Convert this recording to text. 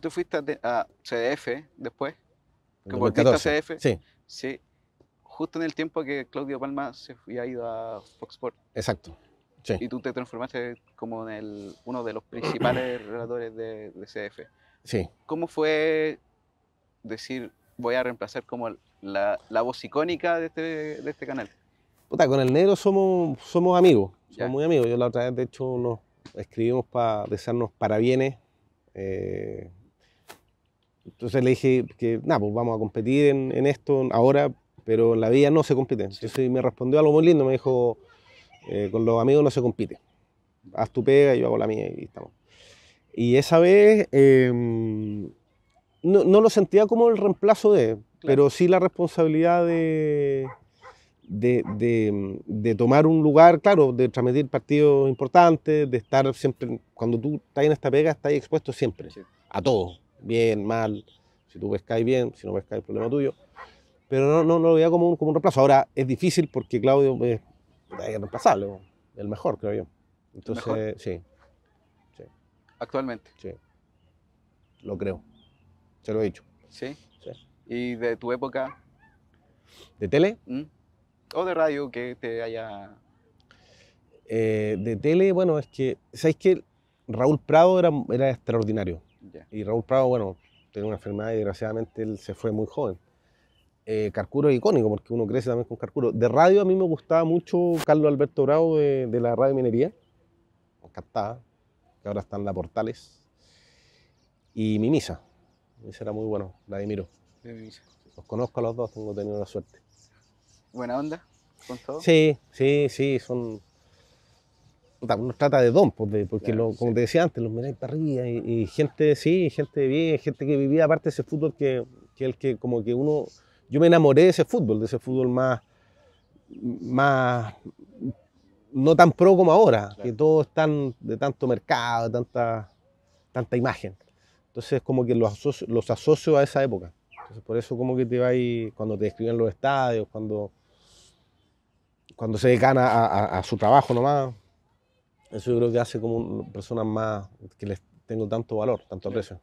Tú fuiste a, CDF después, que volviste a CDF. Sí. Sí. Justo en el tiempo que Claudio Palma se había ido a Fox Sports. Exacto. Sí. Y tú te transformaste como en el, uno de los principales relatores de, de, CDF. Sí. ¿Cómo fue decir, voy a reemplazar como la, la voz icónica de este, de este canal? Puta, con el negro somos, somos amigos, somos muy amigos. Yo la otra vez, de hecho, nos escribimos para desearnos parabienes. Eh, entonces le dije que, nada, pues vamos a competir en, esto ahora, pero la vida no se compite. Entonces me respondió algo muy lindo, me dijo, eh, con los amigos no se compite. Haz tu pega, yo hago la mía y estamos. Y esa vez em, no, lo sentía como el reemplazo de, pero sí la responsabilidad de, tomar un lugar, claro, de transmitir partidos importantes, de estar siempre, cuando tú estás en esta pega, estás expuesto siempre a todo bien, mal, si tú ves cae bien, si no ves el problema tuyo. Pero no, no, lo veía como un, como un reemplazo. Ahora es difícil porque Claudio es, es el mejor, creo yo. Entonces, Sí, sí, ¿Actualmente? Sí. Lo creo. Se lo he dicho. ¿Sí? sí. ¿Y de tu época? ¿De tele? ¿Mm? ¿O de radio que te haya.? Eh, de tele, bueno, es que. ¿Sabéis que Raúl Prado era extraordinario? Y Raúl Prado, bueno, tenía una enfermedad y desgraciadamente él se fue muy joven. Eh, Carcuro es icónico porque uno crece también con Carcuro. De radio a mí me gustaba mucho Carlos Alberto Bravo de, la radio Minería. Me encantaba. Que ahora están en la Portales. Y Mimisa. Mimisa era muy bueno, la de Los conozco a los dos, tengo tenido la suerte. ¿Buena onda con todo? Sí, sí, sí, son uno trata de don, pues, porque como te decía antes, los miráis para arriba y, gente, sí, gente bien, gente que vivía aparte de ese fútbol que, que el que como que uno, yo me enamoré de ese fútbol, de ese fútbol más, más no tan pro como ahora, que todo es tan, de tanto mercado, de tanta, tanta imagen. Entonces como que los asocio, los asocio a esa época. Entonces por eso como que te va ahí cuando te describen los estadios, cuando, cuando se dedican a su trabajo nomás. Eso yo creo que hace como personas más que les tengo tanto valor, tanto aprecio.